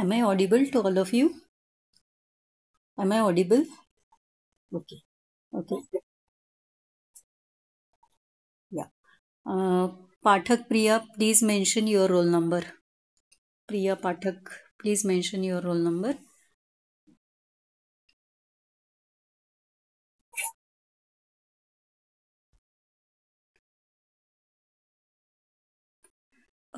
Am I audible to all of you? Am I audible? Okay. Okay. Yeah. Uh, Pathak Priya, please mention your roll number. Priya Pathak, please mention your roll number.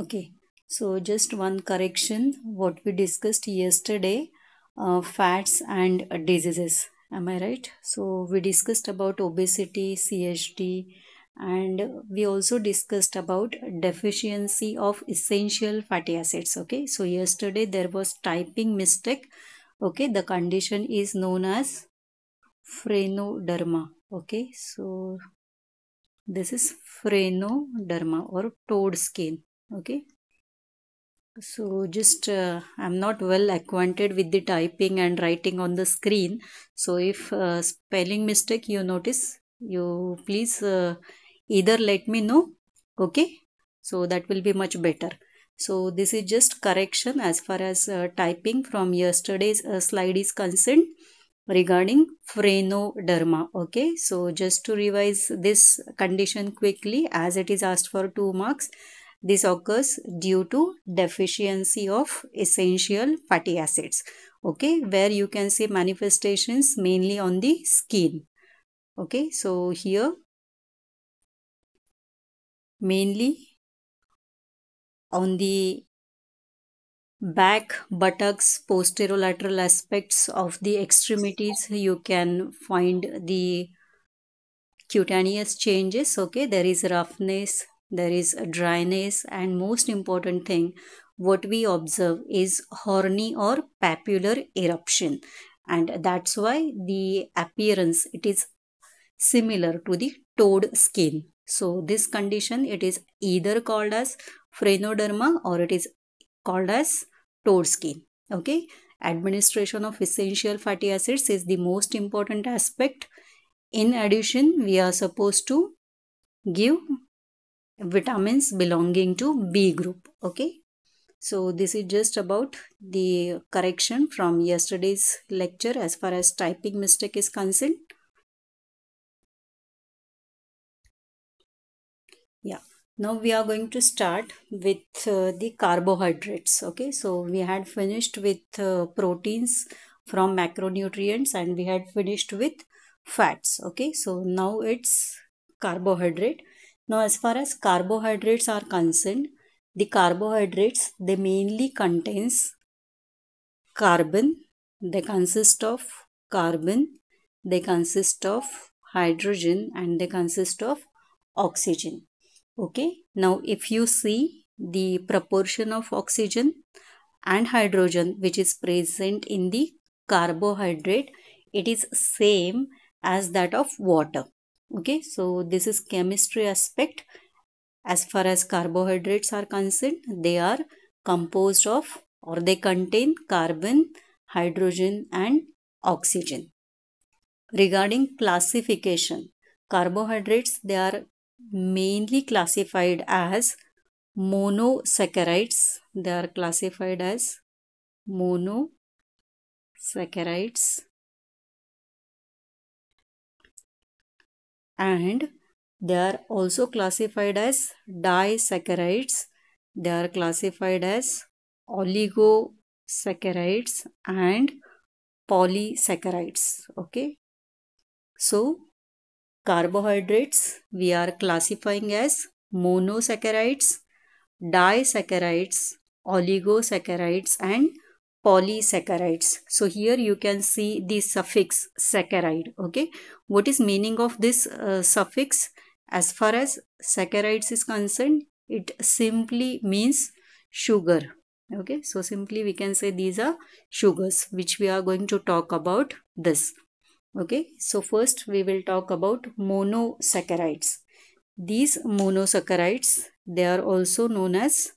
Okay. So just one correction what we discussed yesterday uh, fats and diseases am I right? So we discussed about obesity, CHD and we also discussed about deficiency of essential fatty acids okay so yesterday there was typing mistake okay the condition is known as phrenoderma okay so this is phrenoderma or toad skin okay so just uh, i'm not well acquainted with the typing and writing on the screen so if uh, spelling mistake you notice you please uh, either let me know okay so that will be much better so this is just correction as far as uh, typing from yesterday's uh, slide is concerned regarding frenoderma okay so just to revise this condition quickly as it is asked for 2 marks this occurs due to deficiency of essential fatty acids. Okay, where you can see manifestations mainly on the skin. Okay, so here mainly on the back buttocks posterior lateral aspects of the extremities you can find the cutaneous changes okay there is roughness there is a dryness and most important thing what we observe is horny or papular eruption and that's why the appearance it is similar to the toad skin so this condition it is either called as phrenoderma or it is called as toad skin okay administration of essential fatty acids is the most important aspect in addition we are supposed to give vitamins belonging to B group. Okay. So this is just about the correction from yesterday's lecture as far as typing mistake is concerned. Yeah. Now we are going to start with uh, the carbohydrates. Okay. So we had finished with uh, proteins from macronutrients and we had finished with fats. Okay. So now it's carbohydrate now as far as carbohydrates are concerned, the carbohydrates they mainly contains carbon, they consist of carbon, they consist of hydrogen and they consist of oxygen. Okay, now if you see the proportion of oxygen and hydrogen which is present in the carbohydrate, it is same as that of water okay so this is chemistry aspect as far as carbohydrates are concerned they are composed of or they contain carbon hydrogen and oxygen regarding classification carbohydrates they are mainly classified as monosaccharides they are classified as monosaccharides and they are also classified as disaccharides. They are classified as oligosaccharides and polysaccharides. Okay. So, carbohydrates we are classifying as monosaccharides, disaccharides, oligosaccharides and polysaccharides. So here you can see the suffix saccharide. Okay. What is meaning of this uh, suffix? As far as saccharides is concerned, it simply means sugar. Okay. So simply we can say these are sugars which we are going to talk about this. Okay. So first we will talk about monosaccharides. These monosaccharides, they are also known as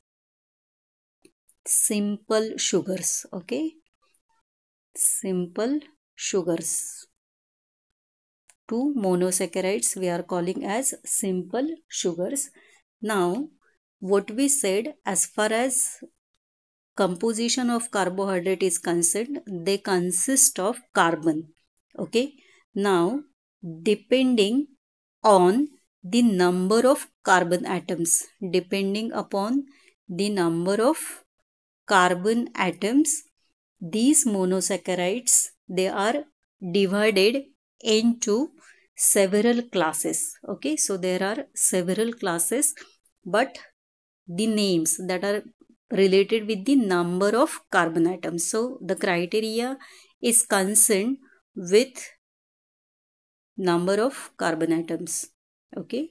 simple sugars okay simple sugars two monosaccharides we are calling as simple sugars now what we said as far as composition of carbohydrate is concerned they consist of carbon okay now depending on the number of carbon atoms depending upon the number of carbon atoms. These monosaccharides, they are divided into several classes. Okay, so there are several classes, but the names that are related with the number of carbon atoms. So the criteria is concerned with number of carbon atoms. Okay,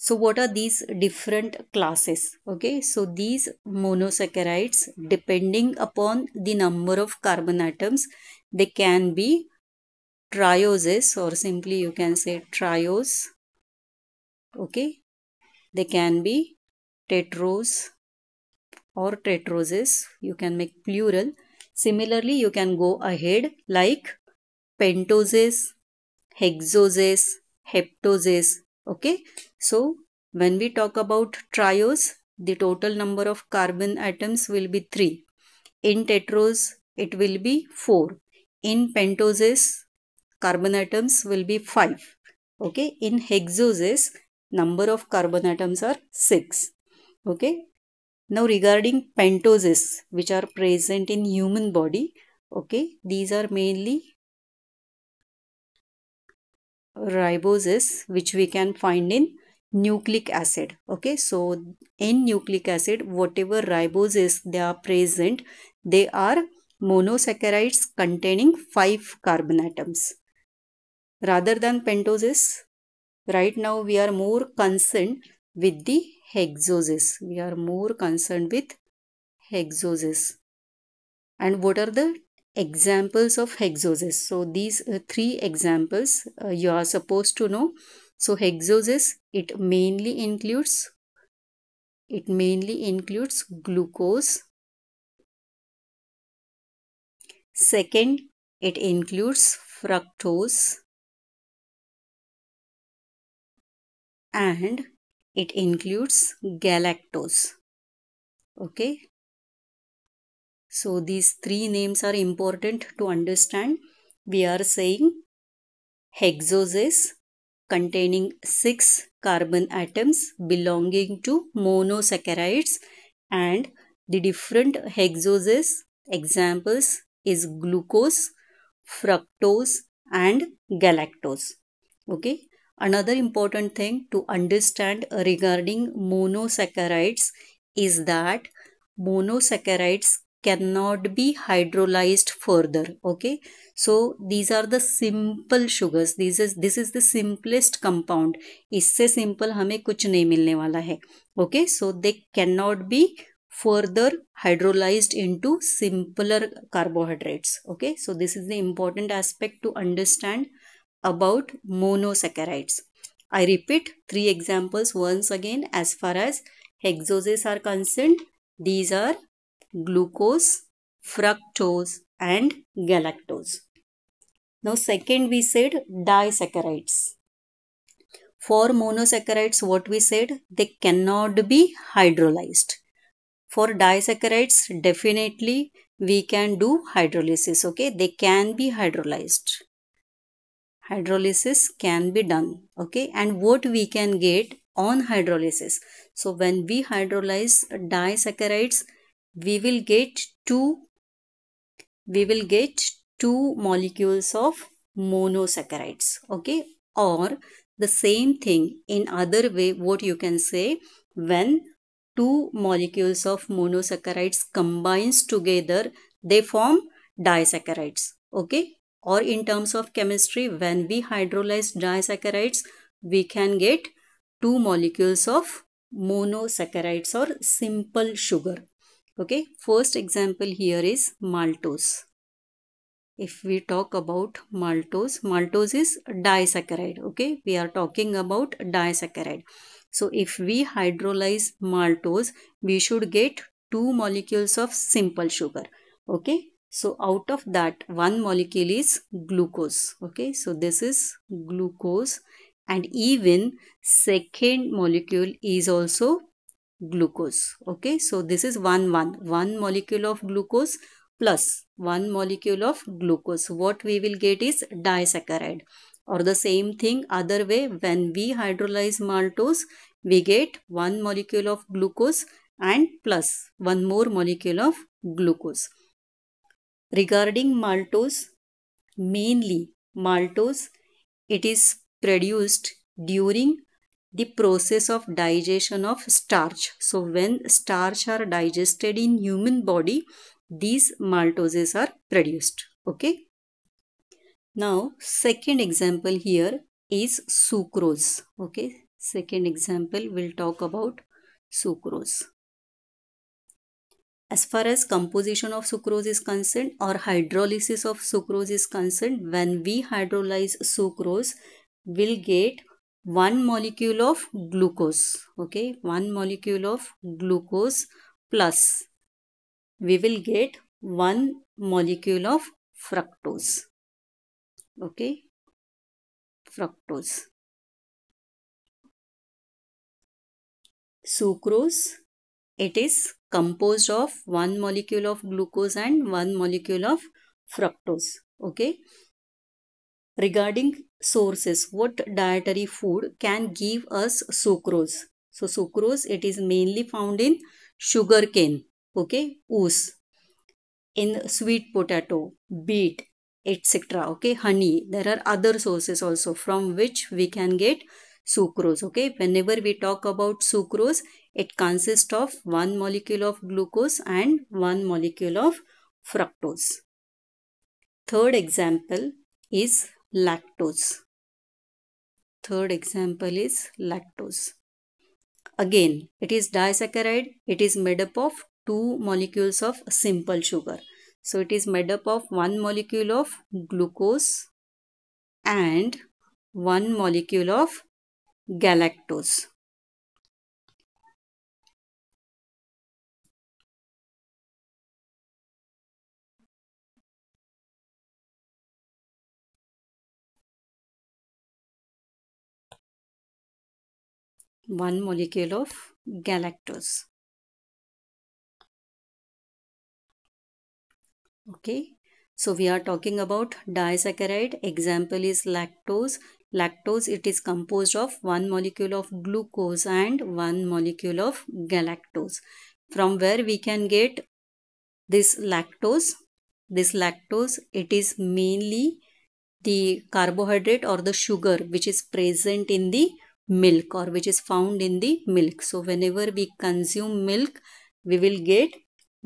so what are these different classes? Okay, so these monosaccharides depending upon the number of carbon atoms, they can be trioses or simply you can say trios. Okay, they can be tetros or tetroses. You can make plural. Similarly, you can go ahead like pentoses, hexoses, heptoses. Okay, so when we talk about trios, the total number of carbon atoms will be 3. In tetros, it will be 4. In pentoses, carbon atoms will be 5. Okay, in hexoses, number of carbon atoms are 6. Okay, now regarding pentoses which are present in human body, okay, these are mainly riboses which we can find in nucleic acid okay so in nucleic acid whatever riboses they are present they are monosaccharides containing 5 carbon atoms rather than pentoses right now we are more concerned with the hexoses we are more concerned with hexoses and what are the examples of hexoses so these uh, three examples uh, you are supposed to know so hexoses it mainly includes it mainly includes glucose. Second, it includes fructose and it includes galactose. Okay. So these three names are important to understand. We are saying hexoses, containing 6 carbon atoms belonging to monosaccharides and the different hexoses examples is glucose, fructose and galactose. Okay. Another important thing to understand regarding monosaccharides is that monosaccharides cannot be hydrolyzed further okay so these are the simple sugars this is this is the simplest compound isse simple hame kuch nahi milne wala hai okay so they cannot be further hydrolyzed into simpler carbohydrates okay so this is the important aspect to understand about monosaccharides i repeat three examples once again as far as hexoses are concerned these are glucose, fructose and galactose. Now second we said disaccharides. For monosaccharides what we said they cannot be hydrolyzed. For disaccharides definitely we can do hydrolysis okay they can be hydrolyzed hydrolysis can be done okay and what we can get on hydrolysis so when we hydrolyze disaccharides we will get two we will get two molecules of monosaccharides okay or the same thing in other way what you can say when two molecules of monosaccharides combines together they form disaccharides okay or in terms of chemistry when we hydrolyze disaccharides we can get two molecules of monosaccharides or simple sugar Okay, first example here is maltose. If we talk about maltose, maltose is disaccharide. Okay, we are talking about disaccharide. So if we hydrolyze maltose, we should get two molecules of simple sugar. Okay, so out of that one molecule is glucose. Okay, so this is glucose and even second molecule is also glucose okay so this is one one one molecule of glucose plus one molecule of glucose what we will get is disaccharide or the same thing other way when we hydrolyze maltose we get one molecule of glucose and plus one more molecule of glucose regarding maltose mainly maltose it is produced during the process of digestion of starch. So when starch are digested in human body, these maltoses are produced. Okay. Now second example here is sucrose. Okay. Second example we'll talk about sucrose. As far as composition of sucrose is concerned or hydrolysis of sucrose is concerned, when we hydrolyze sucrose, we'll get 1 molecule of glucose okay 1 molecule of glucose plus we will get 1 molecule of fructose okay fructose sucrose it is composed of 1 molecule of glucose and 1 molecule of fructose okay regarding sources. What dietary food can give us sucrose? So sucrose, it is mainly found in sugar cane, okay, oos, in sweet potato, beet, etc. Okay, honey. There are other sources also from which we can get sucrose. Okay, whenever we talk about sucrose, it consists of one molecule of glucose and one molecule of fructose. Third example is lactose. Third example is lactose. Again, it is disaccharide. It is made up of two molecules of simple sugar. So it is made up of one molecule of glucose and one molecule of galactose. 1 molecule of galactose. Okay, so we are talking about disaccharide. Example is lactose. Lactose, it is composed of 1 molecule of glucose and 1 molecule of galactose. From where we can get this lactose? This lactose, it is mainly the carbohydrate or the sugar which is present in the milk or which is found in the milk. So whenever we consume milk, we will get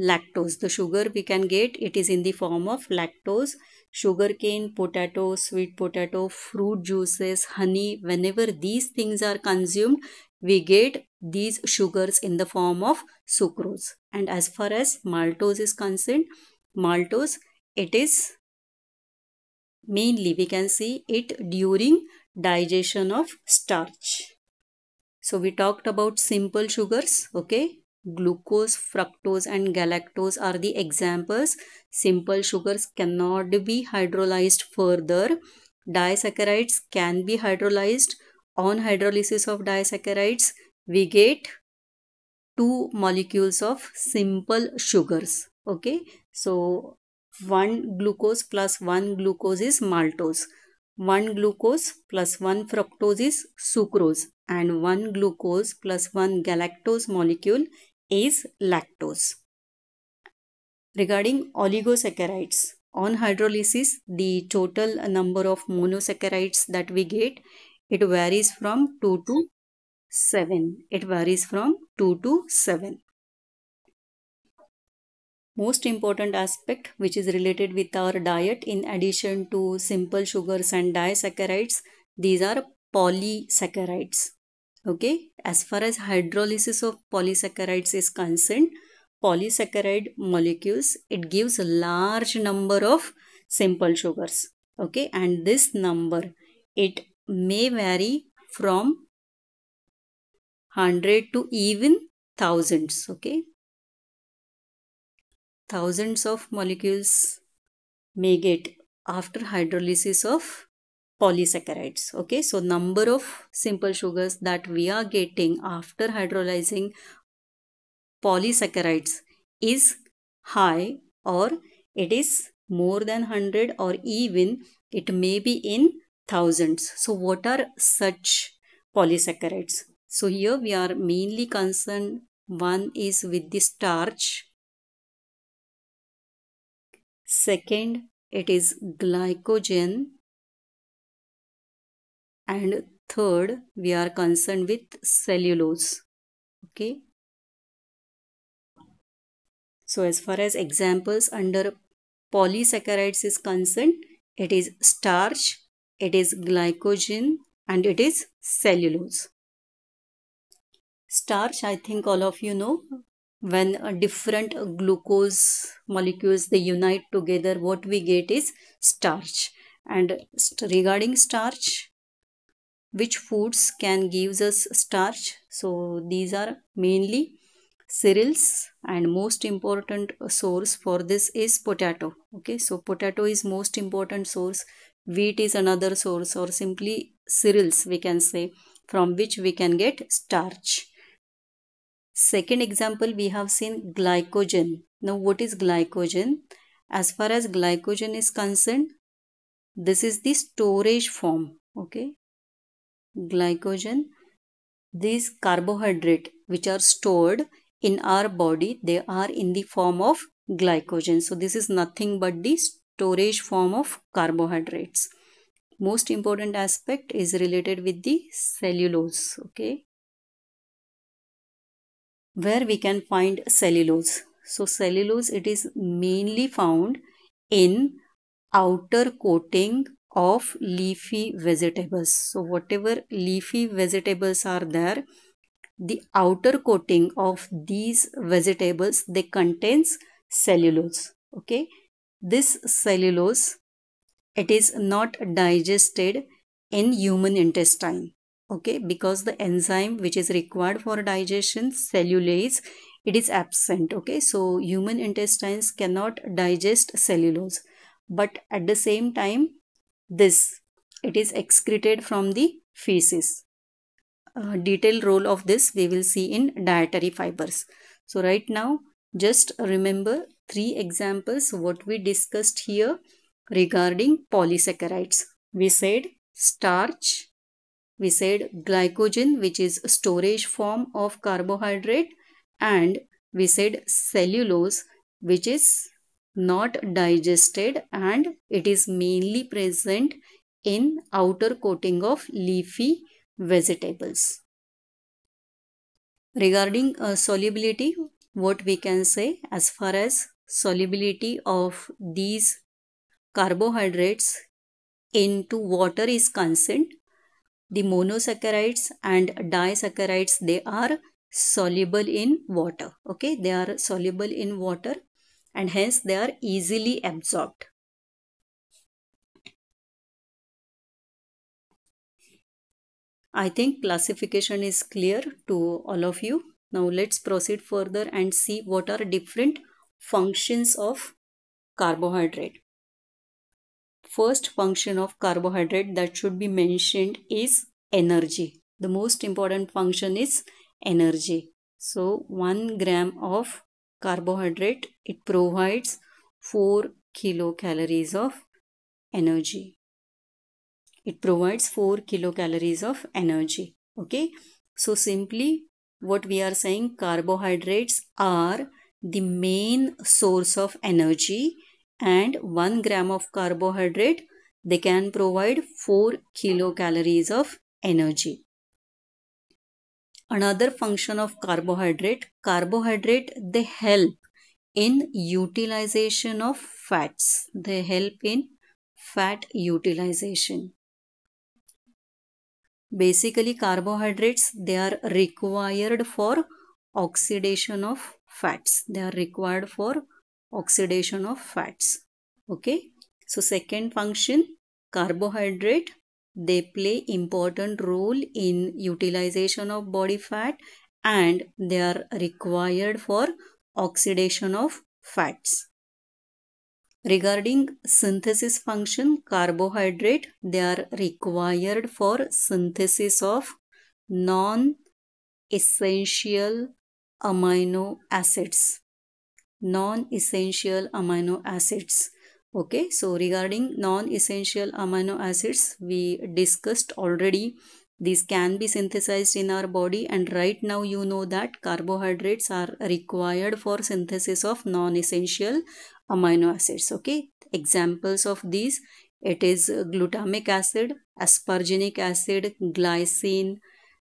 lactose. The sugar we can get, it is in the form of lactose. Sugarcane, potato, sweet potato, fruit juices, honey, whenever these things are consumed, we get these sugars in the form of sucrose. And as far as maltose is concerned, maltose, it is mainly we can see it during digestion of starch. So we talked about simple sugars, okay? Glucose, fructose and galactose are the examples. Simple sugars cannot be hydrolyzed further. Disaccharides can be hydrolyzed. On hydrolysis of disaccharides, we get two molecules of simple sugars, okay? So one glucose plus one glucose is maltose. 1 glucose plus 1 fructose is sucrose and 1 glucose plus 1 galactose molecule is lactose. Regarding oligosaccharides, on hydrolysis, the total number of monosaccharides that we get, it varies from 2 to 7. It varies from 2 to 7 most important aspect which is related with our diet in addition to simple sugars and disaccharides these are polysaccharides okay as far as hydrolysis of polysaccharides is concerned polysaccharide molecules it gives a large number of simple sugars okay and this number it may vary from 100 to even thousands okay thousands of molecules may get after hydrolysis of polysaccharides okay so number of simple sugars that we are getting after hydrolyzing polysaccharides is high or it is more than 100 or even it may be in thousands so what are such polysaccharides so here we are mainly concerned one is with the starch Second, it is glycogen. And third, we are concerned with cellulose. Okay. So as far as examples under polysaccharides is concerned, it is starch, it is glycogen and it is cellulose. Starch I think all of you know when different glucose molecules they unite together what we get is starch and regarding starch which foods can give us starch so these are mainly cereals and most important source for this is potato okay so potato is most important source wheat is another source or simply cereals we can say from which we can get starch Second example, we have seen glycogen. Now, what is glycogen? As far as glycogen is concerned, this is the storage form. Okay. Glycogen, these carbohydrate which are stored in our body, they are in the form of glycogen. So, this is nothing but the storage form of carbohydrates. Most important aspect is related with the cellulose. Okay where we can find cellulose. So cellulose it is mainly found in outer coating of leafy vegetables. So whatever leafy vegetables are there, the outer coating of these vegetables they contains cellulose. Okay, this cellulose it is not digested in human intestine okay because the enzyme which is required for digestion cellulase it is absent okay so human intestines cannot digest cellulose but at the same time this it is excreted from the feces uh, detailed role of this we will see in dietary fibers so right now just remember three examples what we discussed here regarding polysaccharides we said starch we said glycogen which is storage form of carbohydrate and we said cellulose which is not digested and it is mainly present in outer coating of leafy vegetables. Regarding uh, solubility, what we can say as far as solubility of these carbohydrates into water is concerned, the monosaccharides and disaccharides they are soluble in water okay they are soluble in water and hence they are easily absorbed I think classification is clear to all of you. Now let's proceed further and see what are different functions of carbohydrate first function of carbohydrate that should be mentioned is energy. The most important function is energy. So 1 gram of carbohydrate it provides 4 kilocalories of energy. It provides 4 kilocalories of energy. Okay. So simply what we are saying carbohydrates are the main source of energy and 1 gram of carbohydrate, they can provide 4 kilocalories of energy. Another function of carbohydrate, carbohydrate they help in utilization of fats. They help in fat utilization. Basically carbohydrates they are required for oxidation of fats. They are required for oxidation of fats. Okay. So second function carbohydrate they play important role in utilization of body fat and they are required for oxidation of fats. Regarding synthesis function carbohydrate they are required for synthesis of non-essential amino acids non-essential amino acids okay so regarding non-essential amino acids we discussed already these can be synthesized in our body and right now you know that carbohydrates are required for synthesis of non-essential amino acids okay examples of these it is glutamic acid asparginic acid glycine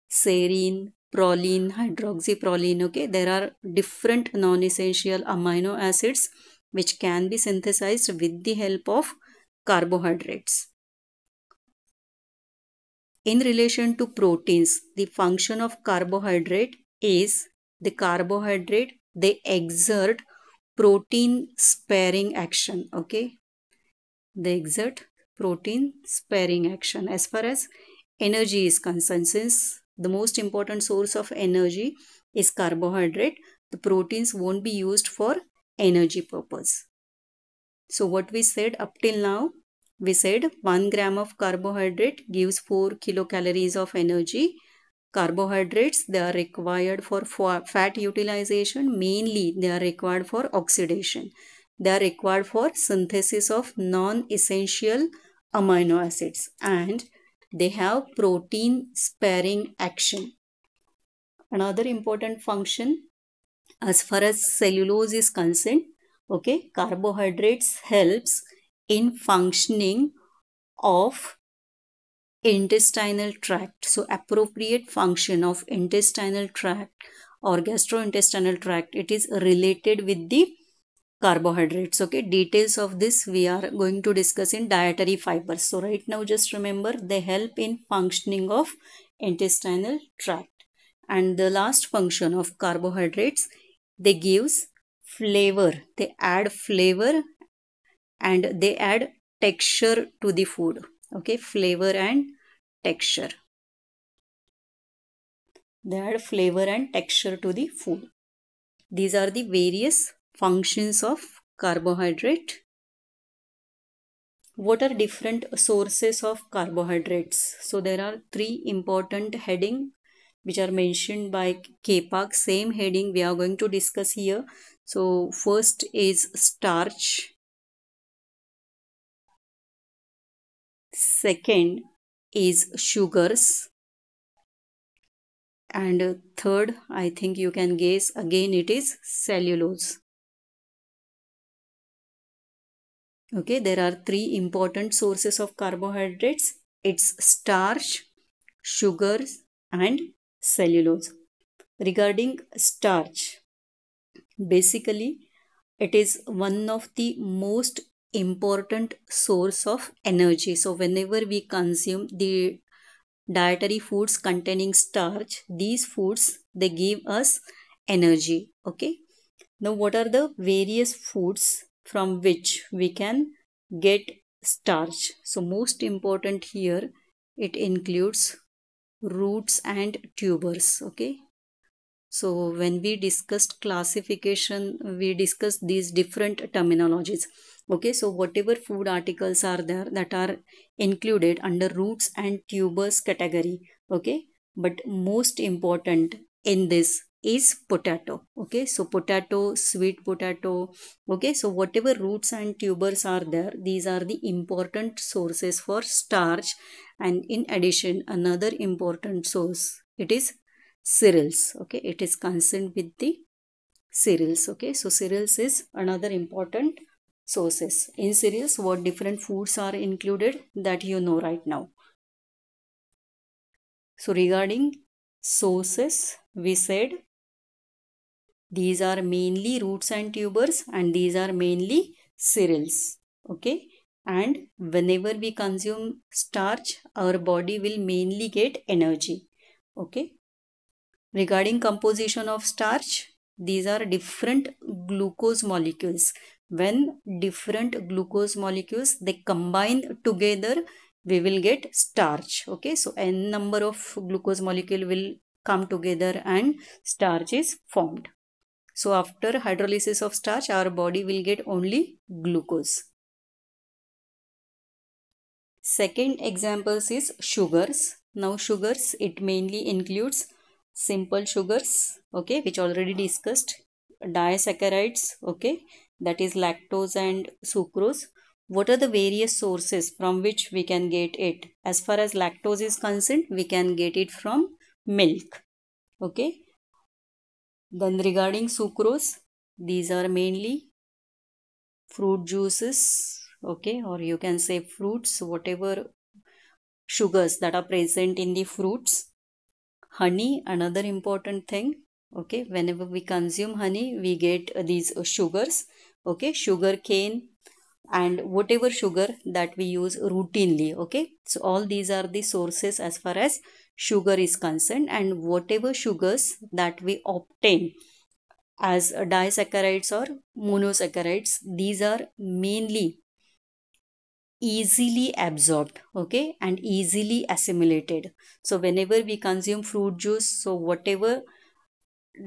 serine proline, hydroxyproline. Okay, there are different non-essential amino acids which can be synthesized with the help of carbohydrates. In relation to proteins, the function of carbohydrate is the carbohydrate they exert protein sparing action. Okay, they exert protein sparing action as far as energy is concerned since the most important source of energy is carbohydrate. The proteins won't be used for energy purpose. So what we said up till now, we said 1 gram of carbohydrate gives 4 kilocalories of energy. Carbohydrates, they are required for fat utilization. Mainly, they are required for oxidation. They are required for synthesis of non-essential amino acids. And they have protein sparing action. Another important function as far as cellulose is concerned, okay, carbohydrates helps in functioning of intestinal tract. So appropriate function of intestinal tract or gastrointestinal tract, it is related with the carbohydrates okay details of this we are going to discuss in dietary fibers so right now just remember they help in functioning of intestinal tract and the last function of carbohydrates they gives flavor they add flavor and they add texture to the food okay flavor and texture they add flavor and texture to the food these are the various functions of carbohydrate what are different sources of carbohydrates so there are three important heading which are mentioned by kpak same heading we are going to discuss here so first is starch second is sugars and third i think you can guess again it is cellulose Okay, there are three important sources of carbohydrates. It's starch, sugars and cellulose. Regarding starch, basically it is one of the most important source of energy. So whenever we consume the dietary foods containing starch, these foods they give us energy. Okay. Now what are the various foods from which we can get starch. So most important here it includes roots and tubers. Okay. So when we discussed classification, we discussed these different terminologies. Okay, so whatever food articles are there that are included under roots and tubers category. Okay, but most important in this is potato okay so potato sweet potato okay so whatever roots and tubers are there these are the important sources for starch and in addition another important source it is cereals okay it is concerned with the cereals okay so cereals is another important sources in cereals what different foods are included that you know right now so regarding sources we said these are mainly roots and tubers and these are mainly cereals. Okay. And whenever we consume starch, our body will mainly get energy. Okay. Regarding composition of starch, these are different glucose molecules. When different glucose molecules, they combine together, we will get starch. Okay. So, n number of glucose molecule will come together and starch is formed. So after hydrolysis of starch, our body will get only glucose. Second examples is sugars. Now sugars, it mainly includes simple sugars, okay, which already discussed, disaccharides, okay, that is lactose and sucrose. What are the various sources from which we can get it? As far as lactose is concerned, we can get it from milk, okay then regarding sucrose, these are mainly fruit juices, okay, or you can say fruits, whatever sugars that are present in the fruits. Honey, another important thing, okay, whenever we consume honey, we get these sugars, okay, sugar cane and whatever sugar that we use routinely, okay. So all these are the sources as far as sugar is concerned and whatever sugars that we obtain as disaccharides or monosaccharides these are mainly easily absorbed okay and easily assimilated so whenever we consume fruit juice so whatever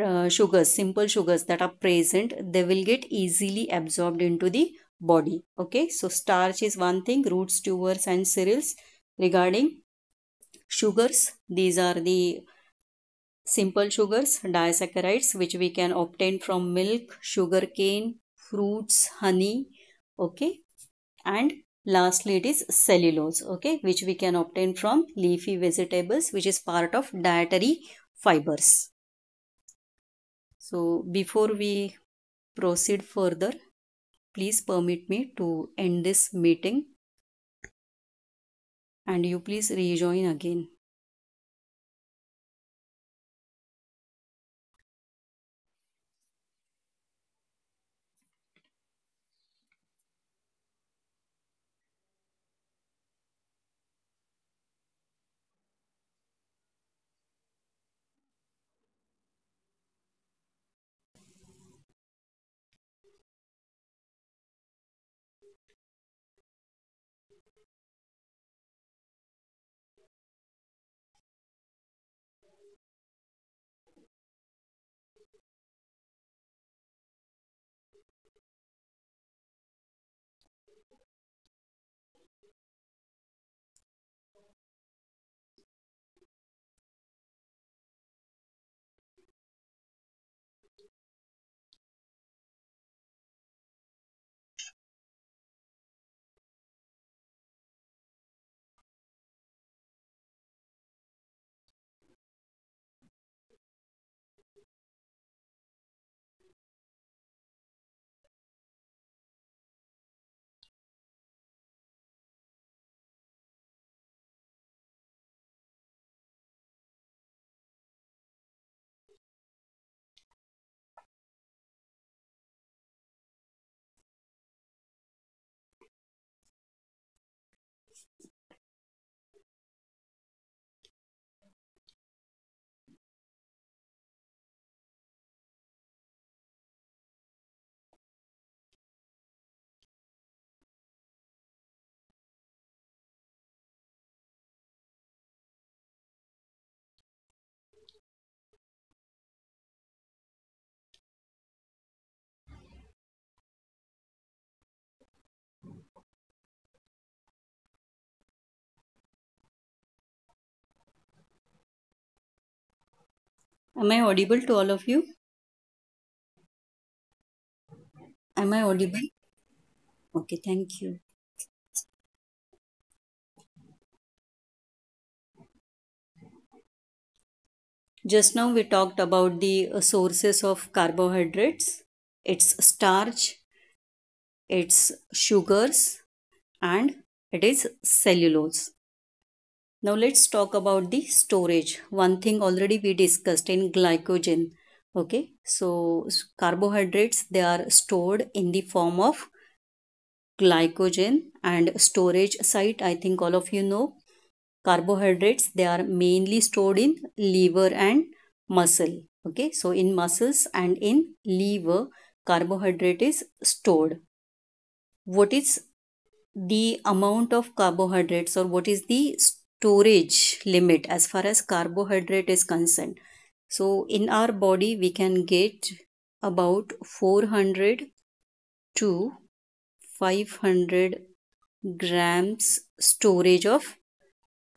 uh, sugars simple sugars that are present they will get easily absorbed into the body okay so starch is one thing roots tubers and cereals regarding sugars. These are the simple sugars, disaccharides, which we can obtain from milk, sugar cane, fruits, honey, okay. And lastly, it is cellulose, okay, which we can obtain from leafy vegetables, which is part of dietary fibers. So, before we proceed further, please permit me to end this meeting and you please rejoin again. Am I audible to all of you? Am I audible? Okay, thank you. Just now we talked about the uh, sources of carbohydrates. It's starch, it's sugars and it is cellulose. Now let's talk about the storage. One thing already we discussed in glycogen. Okay, so carbohydrates they are stored in the form of glycogen and storage site. I think all of you know carbohydrates they are mainly stored in liver and muscle. Okay, so in muscles and in liver carbohydrate is stored. What is the amount of carbohydrates or what is the storage limit as far as carbohydrate is concerned. So in our body we can get about 400 to 500 grams storage of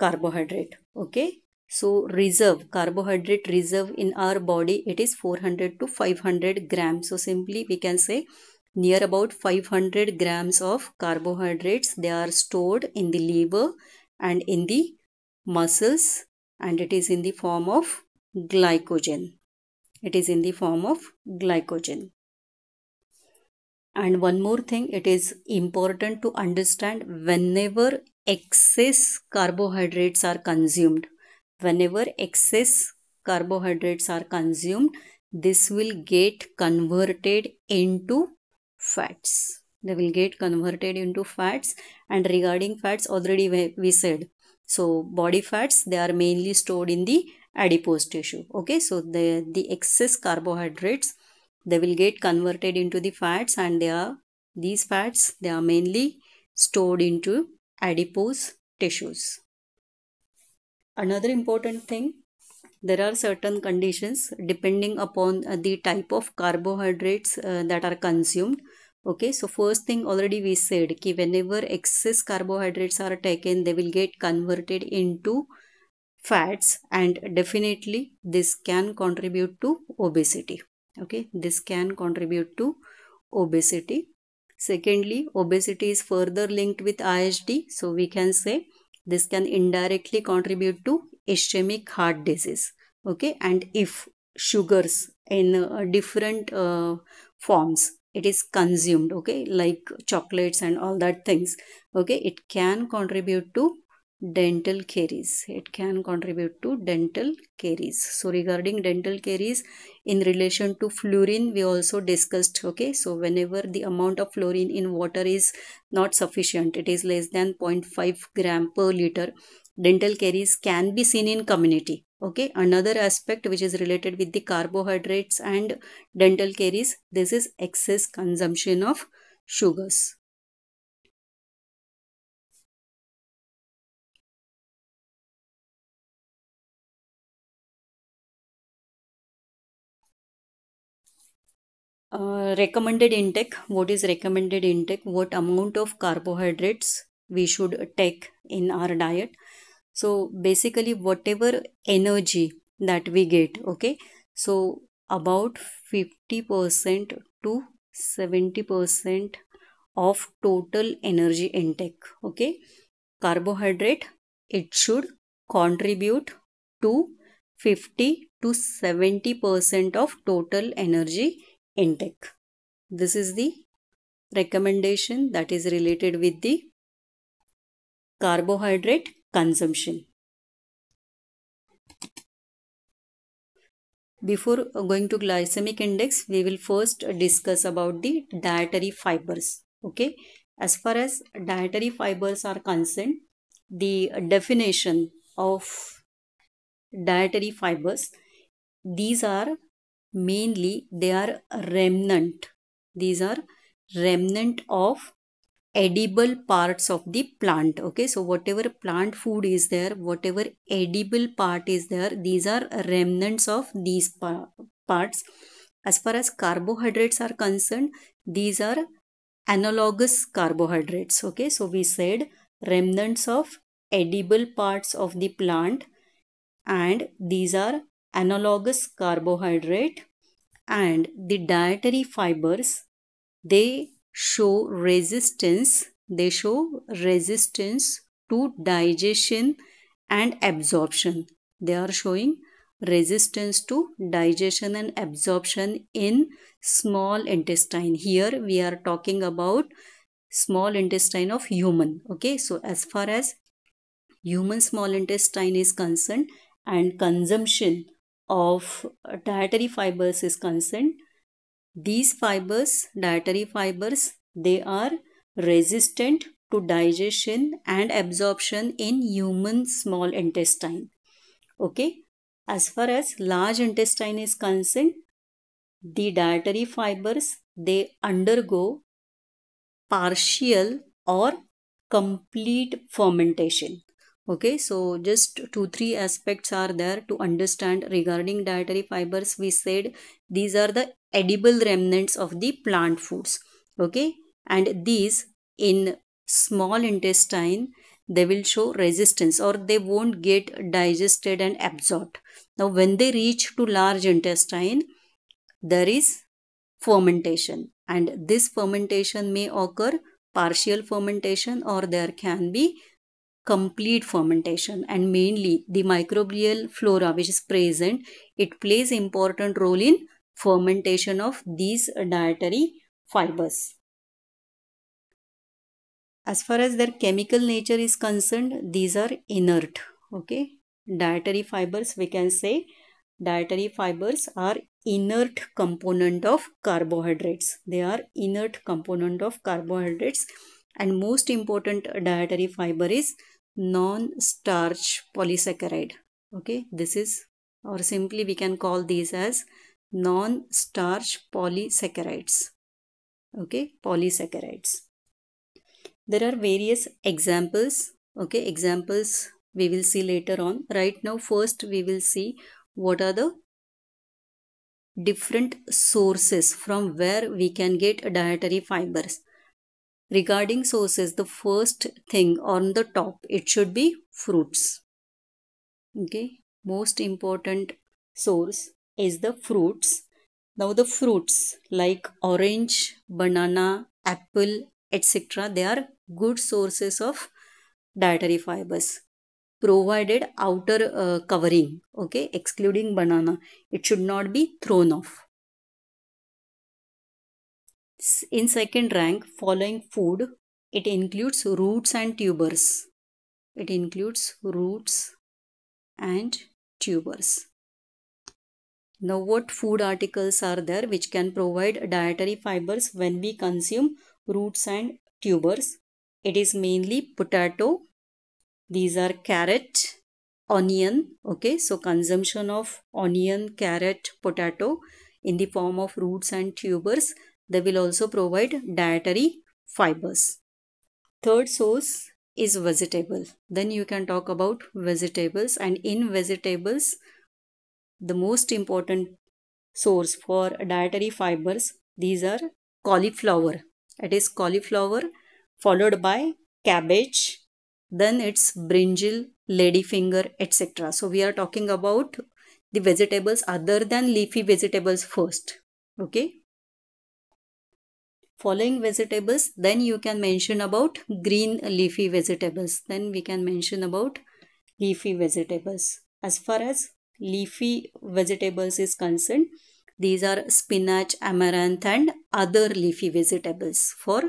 carbohydrate okay so reserve carbohydrate reserve in our body it is 400 to 500 grams so simply we can say near about 500 grams of carbohydrates they are stored in the liver and in the muscles and it is in the form of glycogen. It is in the form of glycogen. And one more thing, it is important to understand whenever excess carbohydrates are consumed, whenever excess carbohydrates are consumed, this will get converted into fats they will get converted into fats and regarding fats already we said so body fats they are mainly stored in the adipose tissue okay so the the excess carbohydrates they will get converted into the fats and they are these fats they are mainly stored into adipose tissues another important thing there are certain conditions depending upon the type of carbohydrates uh, that are consumed okay so first thing already we said ki whenever excess carbohydrates are taken they will get converted into fats and definitely this can contribute to obesity okay this can contribute to obesity secondly obesity is further linked with ISD so we can say this can indirectly contribute to ischemic heart disease okay and if sugars in uh, different uh, forms it is consumed okay like chocolates and all that things okay it can contribute to dental caries it can contribute to dental caries so regarding dental caries in relation to fluorine we also discussed okay so whenever the amount of fluorine in water is not sufficient it is less than 0.5 gram per liter dental caries can be seen in community okay another aspect which is related with the carbohydrates and dental caries. this is excess consumption of sugars uh, recommended intake what is recommended intake what amount of carbohydrates we should take in our diet so basically whatever energy that we get, okay. So about 50% to 70% of total energy intake, okay. Carbohydrate, it should contribute to 50 to 70% of total energy intake. This is the recommendation that is related with the carbohydrate consumption. Before going to glycemic index, we will first discuss about the dietary fibers. Okay. As far as dietary fibers are concerned, the definition of dietary fibers, these are mainly, they are remnant. These are remnant of edible parts of the plant okay so whatever plant food is there whatever edible part is there these are remnants of these parts as far as carbohydrates are concerned these are analogous carbohydrates okay so we said remnants of edible parts of the plant and these are analogous carbohydrate and the dietary fibers they show resistance they show resistance to digestion and absorption they are showing resistance to digestion and absorption in small intestine here we are talking about small intestine of human okay so as far as human small intestine is concerned and consumption of dietary fibers is concerned these fibers, dietary fibers, they are resistant to digestion and absorption in human small intestine. Okay. As far as large intestine is concerned, the dietary fibers, they undergo partial or complete fermentation. Okay, so just two, three aspects are there to understand regarding dietary fibers. We said these are the edible remnants of the plant foods okay and these in small intestine they will show resistance or they won't get digested and absorbed now when they reach to large intestine there is fermentation and this fermentation may occur partial fermentation or there can be complete fermentation and mainly the microbial flora which is present it plays important role in fermentation of these dietary fibers. As far as their chemical nature is concerned, these are inert. Okay, dietary fibers, we can say dietary fibers are inert component of carbohydrates. They are inert component of carbohydrates and most important dietary fiber is non-starch polysaccharide. Okay, this is or simply we can call these as non-starch polysaccharides. Okay, polysaccharides. There are various examples. Okay, examples we will see later on. Right now, first we will see what are the different sources from where we can get dietary fibers. Regarding sources, the first thing on the top, it should be fruits. Okay, most important source is the fruits. Now the fruits like orange, banana, apple, etc. They are good sources of dietary fibers provided outer uh, covering okay excluding banana it should not be thrown off in second rank following food it includes roots and tubers it includes roots and tubers now what food articles are there which can provide dietary fibers when we consume roots and tubers? It is mainly potato, these are carrot, onion, okay, so consumption of onion, carrot, potato in the form of roots and tubers, they will also provide dietary fibers. Third source is vegetable. Then you can talk about vegetables and in vegetables, the most important source for dietary fibers these are cauliflower it is cauliflower followed by cabbage then it's brinjal ladyfinger etc so we are talking about the vegetables other than leafy vegetables first okay following vegetables then you can mention about green leafy vegetables then we can mention about leafy vegetables as far as leafy vegetables is concerned, these are spinach, amaranth and other leafy vegetables for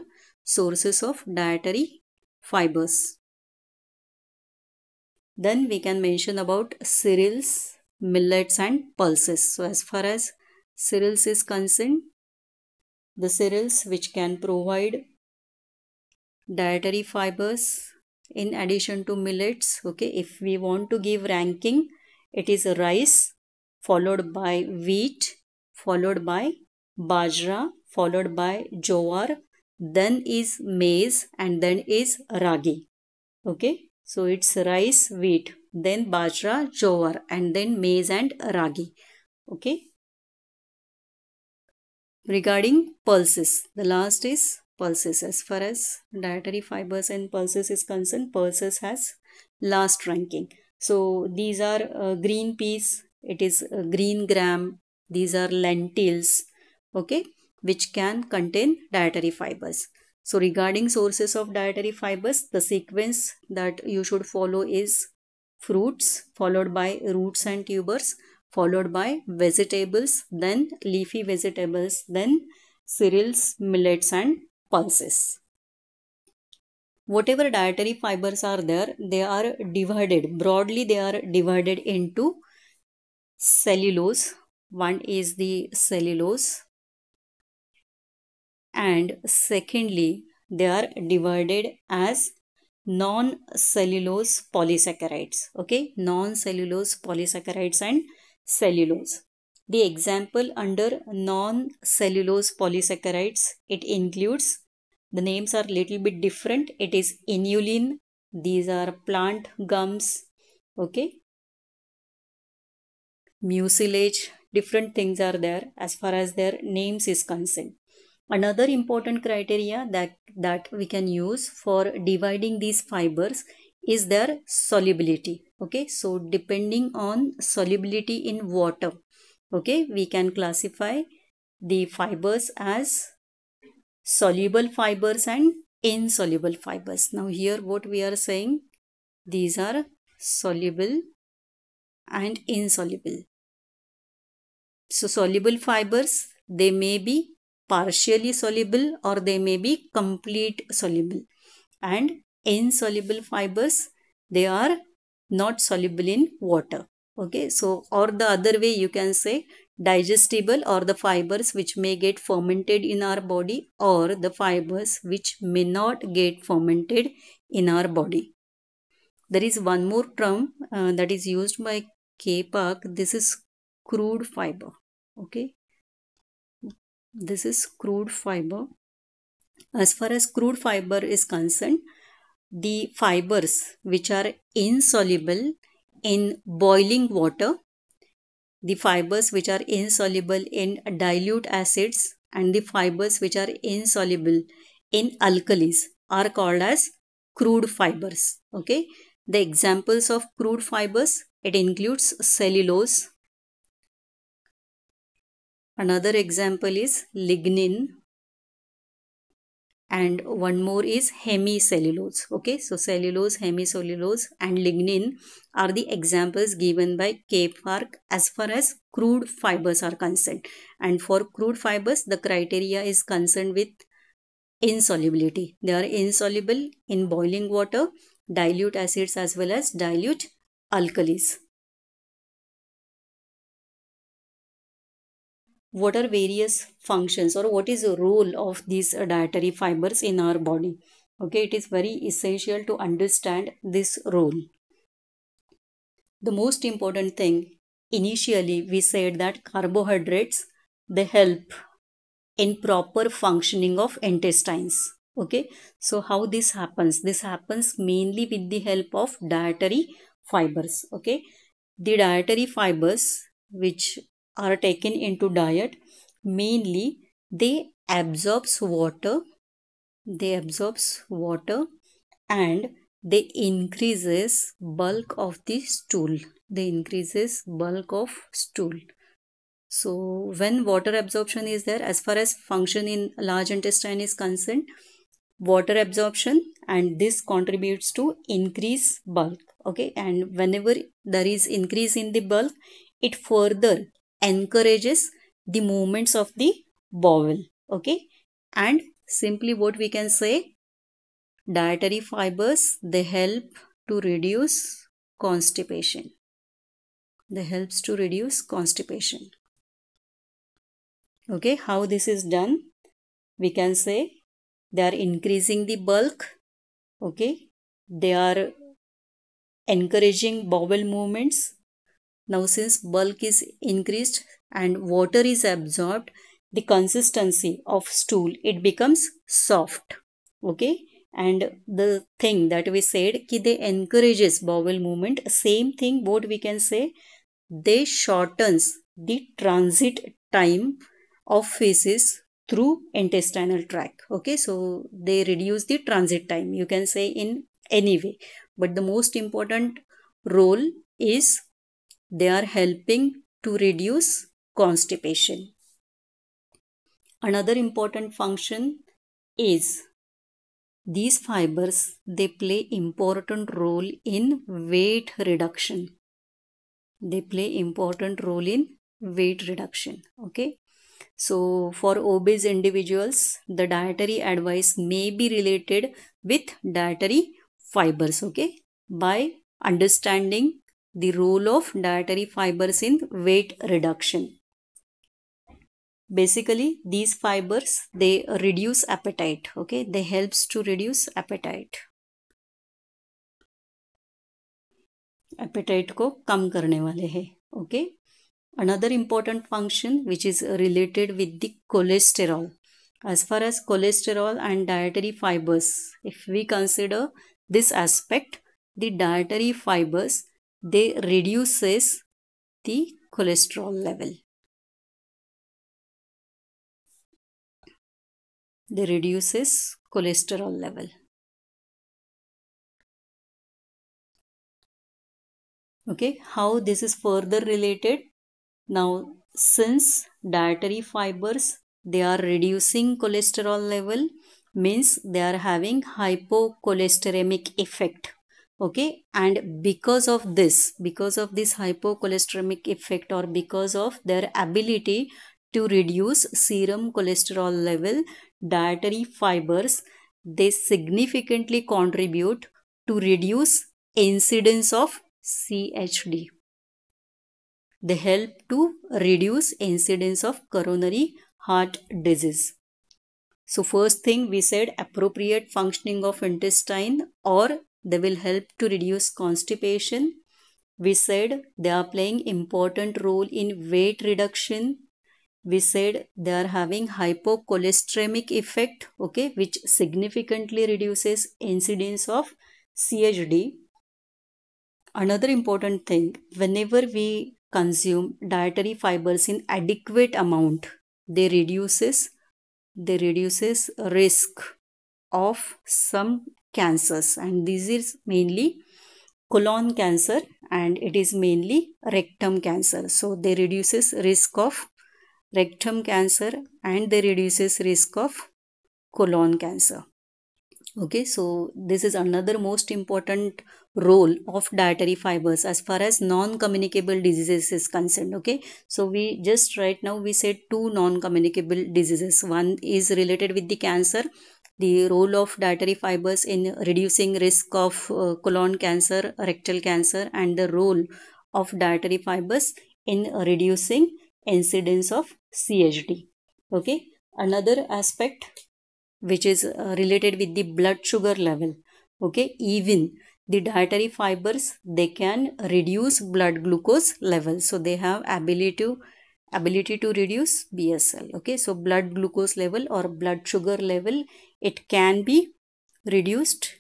sources of dietary fibers. Then we can mention about cereals, millets and pulses. So as far as cereals is concerned, the cereals which can provide dietary fibers in addition to millets okay if we want to give ranking it is rice followed by wheat followed by bajra followed by jowar then is maize and then is ragi. Okay. So it's rice, wheat, then bajra, jowar and then maize and ragi. Okay. Regarding pulses, the last is pulses. As far as dietary fibers and pulses is concerned, pulses has last ranking. So these are uh, green peas, it is uh, green gram, these are lentils, okay, which can contain dietary fibers. So regarding sources of dietary fibers, the sequence that you should follow is fruits followed by roots and tubers followed by vegetables, then leafy vegetables, then cereals, millets and pulses whatever dietary fibers are there they are divided broadly they are divided into cellulose one is the cellulose and secondly they are divided as non cellulose polysaccharides okay non cellulose polysaccharides and cellulose the example under non cellulose polysaccharides it includes the names are little bit different. It is inulin. These are plant gums. Okay. Mucilage. Different things are there as far as their names is concerned. Another important criteria that, that we can use for dividing these fibers is their solubility. Okay. So depending on solubility in water. Okay. We can classify the fibers as soluble fibers and insoluble fibers. Now here what we are saying, these are soluble and insoluble. So soluble fibers, they may be partially soluble or they may be complete soluble. And insoluble fibers, they are not soluble in water. Okay, so or the other way you can say digestible or the fibers which may get fermented in our body or the fibers which may not get fermented in our body. There is one more term uh, that is used by K Park. This is crude fiber. Okay. This is crude fiber. As far as crude fiber is concerned, the fibers which are insoluble in boiling water the fibers which are insoluble in dilute acids and the fibers which are insoluble in alkalis are called as crude fibers. Okay. The examples of crude fibers, it includes cellulose. Another example is lignin and one more is hemicellulose okay so cellulose hemicellulose and lignin are the examples given by K. Park as far as crude fibers are concerned and for crude fibers the criteria is concerned with insolubility they are insoluble in boiling water dilute acids as well as dilute alkalis what are various functions or what is the role of these dietary fibers in our body okay it is very essential to understand this role the most important thing initially we said that carbohydrates they help in proper functioning of intestines okay so how this happens this happens mainly with the help of dietary fibers okay the dietary fibers which are taken into diet mainly they absorbs water they absorbs water and they increases bulk of the stool they increases bulk of stool so when water absorption is there as far as function in large intestine is concerned water absorption and this contributes to increase bulk okay and whenever there is increase in the bulk it further encourages the movements of the bowel okay and simply what we can say dietary fibers they help to reduce constipation they helps to reduce constipation okay how this is done we can say they are increasing the bulk okay they are encouraging bowel movements now since bulk is increased and water is absorbed, the consistency of stool, it becomes soft. Okay. And the thing that we said, ki they encourages bowel movement. Same thing what we can say, they shortens the transit time of feces through intestinal tract. Okay. So they reduce the transit time. You can say in any way. But the most important role is they are helping to reduce constipation. Another important function is these fibers they play important role in weight reduction. They play important role in weight reduction. Okay. So, for obese individuals, the dietary advice may be related with dietary fibers, okay, by understanding the role of dietary fibers in weight reduction. Basically, these fibers, they reduce appetite. Okay, they helps to reduce appetite. Appetite को कम करने वाले हैं. Okay. Another important function which is related with the cholesterol. As far as cholesterol and dietary fibers, if we consider this aspect, the dietary fibers they reduces the cholesterol level. They reduces cholesterol level. Okay, how this is further related? Now, since dietary fibers, they are reducing cholesterol level means they are having hypocholesteremic effect okay and because of this because of this hypocholesteremic effect or because of their ability to reduce serum cholesterol level dietary fibers they significantly contribute to reduce incidence of chd they help to reduce incidence of coronary heart disease so first thing we said appropriate functioning of intestine or they will help to reduce constipation. We said they are playing important role in weight reduction. We said they are having hypocholesteremic effect, okay, which significantly reduces incidence of CHD. Another important thing, whenever we consume dietary fibers in adequate amount, they reduces they reduces risk of some cancers and this is mainly colon cancer and it is mainly rectum cancer so they reduces risk of rectum cancer and they reduces risk of colon cancer okay so this is another most important role of dietary fibers as far as non-communicable diseases is concerned okay so we just right now we said two non-communicable diseases one is related with the cancer the role of dietary fibers in reducing risk of uh, colon cancer, rectal cancer and the role of dietary fibers in reducing incidence of CHD. Okay. Another aspect which is uh, related with the blood sugar level. Okay. Even the dietary fibers, they can reduce blood glucose level. So, they have ability to ability to reduce BSL. Okay, so blood glucose level or blood sugar level it can be reduced.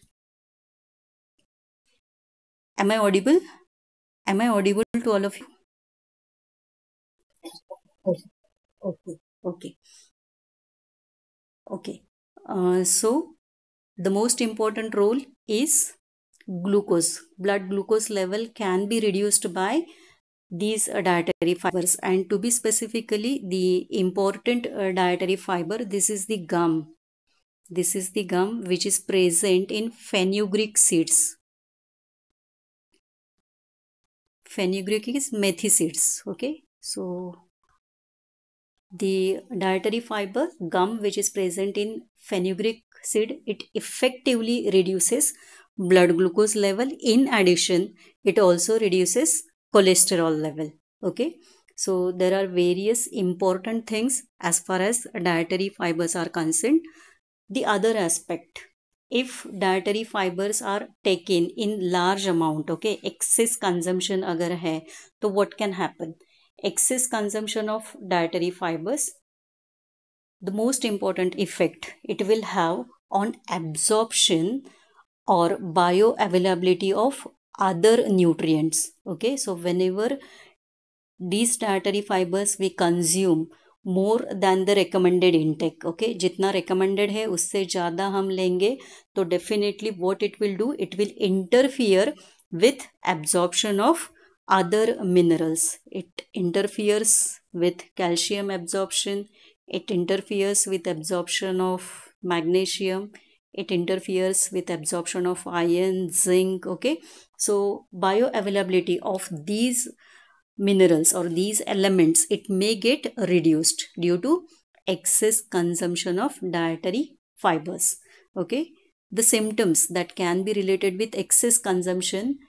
Am I audible? Am I audible to all of you? Okay, okay, okay. Uh, so, the most important role is glucose. Blood glucose level can be reduced by these uh, dietary fibers and to be specifically the important uh, dietary fiber this is the gum this is the gum which is present in fenugreek seeds. Fenugreek is methi seeds. Okay. So, the dietary fiber gum which is present in fenugreek seed, it effectively reduces blood glucose level. In addition, it also reduces cholesterol level. Okay. So, there are various important things as far as dietary fibers are concerned the other aspect if dietary fibers are taken in large amount okay excess consumption agar hai to what can happen excess consumption of dietary fibers the most important effect it will have on absorption or bioavailability of other nutrients okay so whenever these dietary fibers we consume more than the recommended intake okay जितना recommended है उससे ज़्यादा हम लेंगे तो definitely what it will do it will interfere with absorption of other minerals it interferes with calcium absorption it interferes with absorption of magnesium it interferes with absorption of iron zinc okay so bio availability of these minerals or these elements, it may get reduced due to excess consumption of dietary fibers. Okay. The symptoms that can be related with excess consumption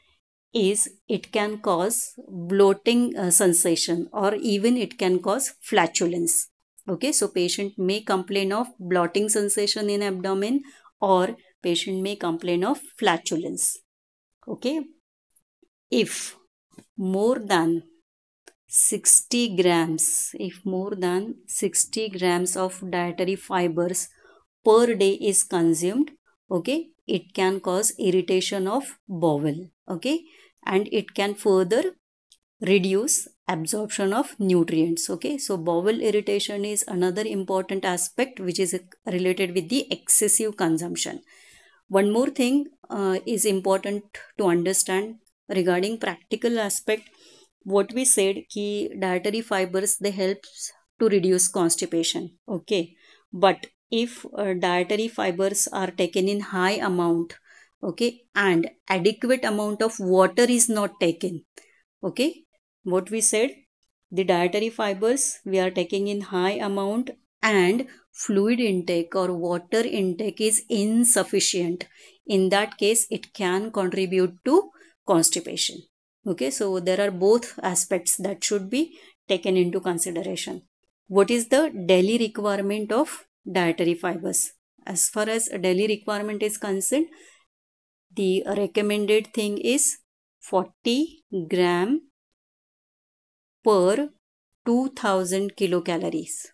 is it can cause bloating uh, sensation or even it can cause flatulence. Okay, so patient may complain of bloating sensation in abdomen or patient may complain of flatulence. Okay, if more than 60 grams if more than 60 grams of dietary fibers per day is consumed okay it can cause irritation of bowel okay and it can further reduce absorption of nutrients okay so bowel irritation is another important aspect which is related with the excessive consumption one more thing uh, is important to understand regarding practical aspect what we said ki dietary fibers they helps to reduce constipation okay but if uh, dietary fibers are taken in high amount okay and adequate amount of water is not taken okay what we said the dietary fibers we are taking in high amount and fluid intake or water intake is insufficient in that case it can contribute to constipation okay so there are both aspects that should be taken into consideration what is the daily requirement of dietary fibers as far as daily requirement is concerned the recommended thing is 40 gram per 2000 kilocalories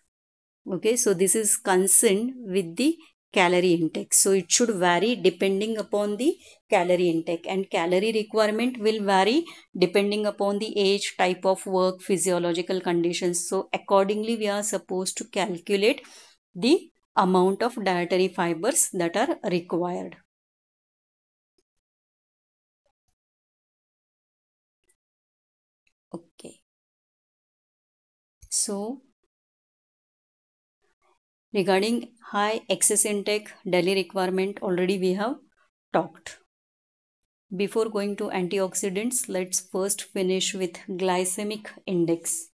okay so this is concerned with the calorie intake. So it should vary depending upon the calorie intake and calorie requirement will vary depending upon the age, type of work, physiological conditions. So accordingly we are supposed to calculate the amount of dietary fibers that are required. Okay. So regarding high excess intake daily requirement already we have talked. Before going to antioxidants, let's first finish with glycemic index.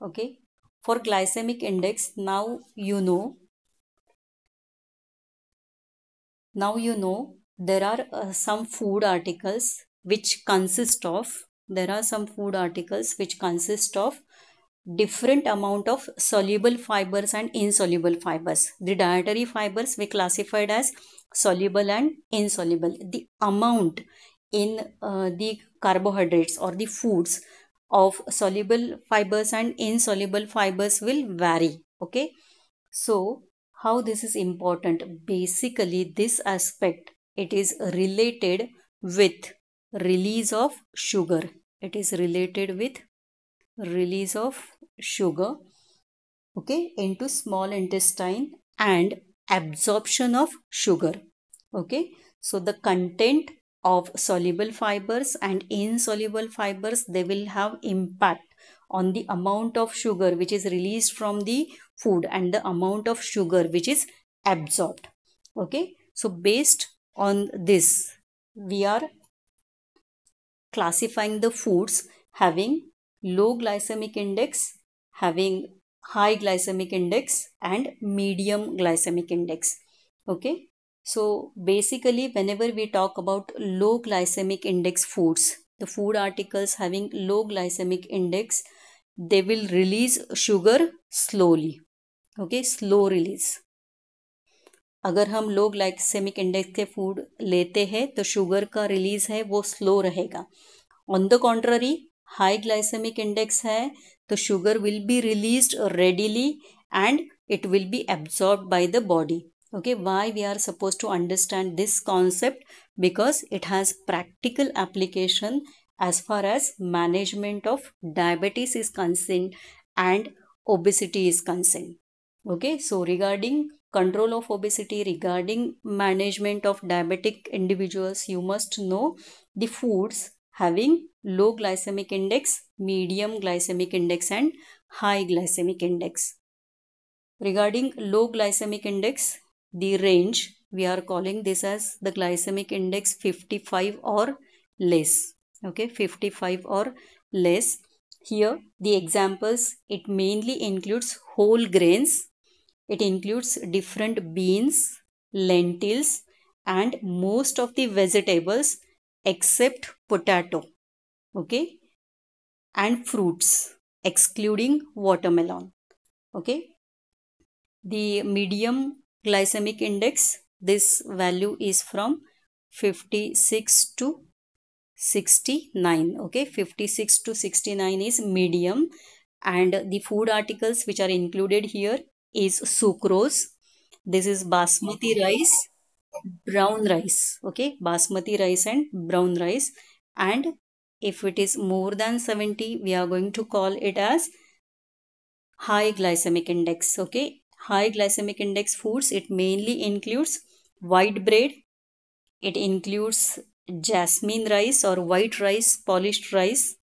Okay. For glycemic index, now you know. Now you know there are uh, some food articles which consist of there are some food articles which consist of different amount of soluble fibers and insoluble fibers. The dietary fibers we classified as soluble and insoluble. The amount in uh, the carbohydrates or the foods of soluble fibers and insoluble fibers will vary. Okay. So, how this is important? Basically, this aspect, it is related with release of sugar. It is related with release of sugar okay into small intestine and absorption of sugar okay so the content of soluble fibers and insoluble fibers they will have impact on the amount of sugar which is released from the food and the amount of sugar which is absorbed okay so based on this we are classifying the foods having low glycemic index, having high glycemic index and medium glycemic index. Okay. So basically whenever we talk about low glycemic index foods, the food articles having low glycemic index, they will release sugar slowly. Okay, slow release. अगर हम low glycemic index के food लेते हैं तो sugar का release है वो slow रहेगा on the contrary high glycemic index है तो sugar will be released readily and it will be absorb by the body okay why we are suppose to understand this concept because it has practical application as far as management of diabetes is concerned and obesity is concerned okay so regarding control of obesity regarding management of diabetic individuals you must know the foods having low glycemic index, medium glycemic index and high glycemic index. Regarding low glycemic index, the range we are calling this as the glycemic index 55 or less. Okay, 55 or less. Here the examples, it mainly includes whole grains. It includes different beans, lentils and most of the vegetables except potato okay and fruits excluding watermelon okay the medium glycemic index this value is from 56 to 69 okay 56 to 69 is medium and the food articles which are included here is sucrose this is basmati rice brown rice okay basmati rice and brown rice and if it is more than 70 we are going to call it as high glycemic index okay high glycemic index foods it mainly includes white bread it includes jasmine rice or white rice polished rice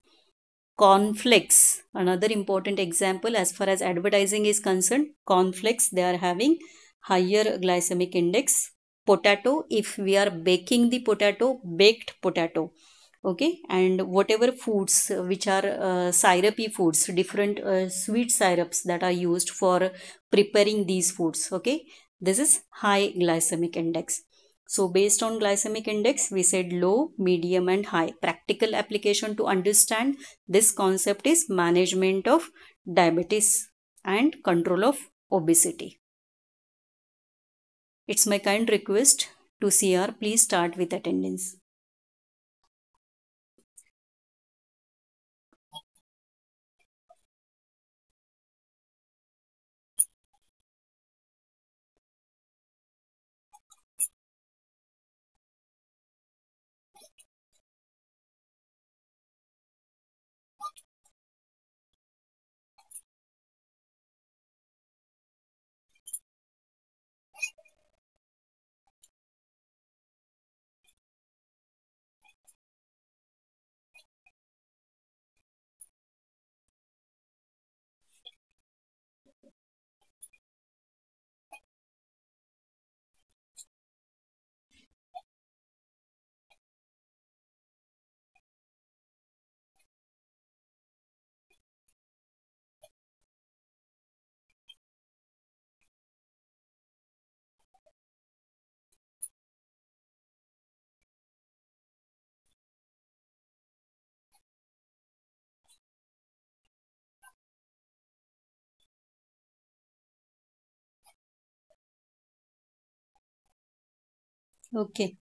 cornflakes another important example as far as advertising is concerned cornflakes they are having higher glycemic index potato if we are baking the potato baked potato okay and whatever foods uh, which are uh, syrupy foods different uh, sweet syrups that are used for preparing these foods okay this is high glycemic index so based on glycemic index we said low medium and high practical application to understand this concept is management of diabetes and control of obesity it's my kind request to cr please start with attendance Okay.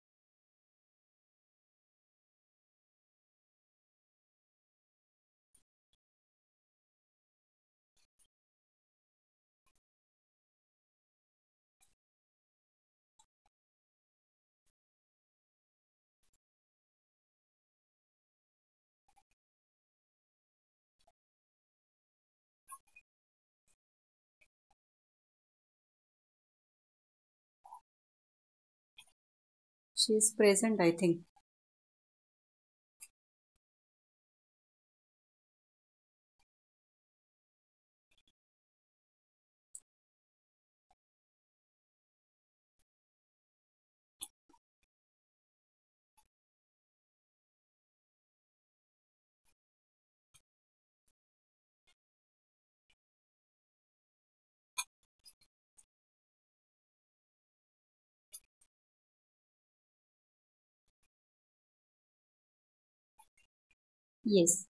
she is present i think Yes.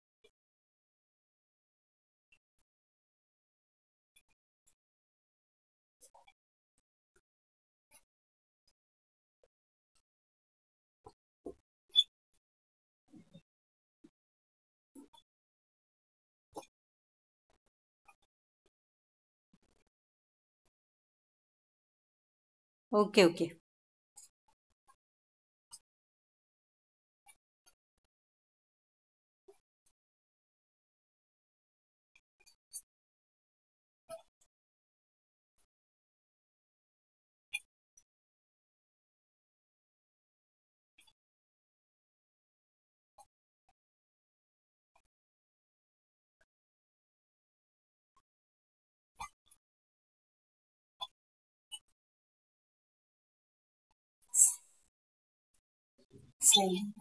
Okay, okay. sleep.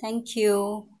Thank you.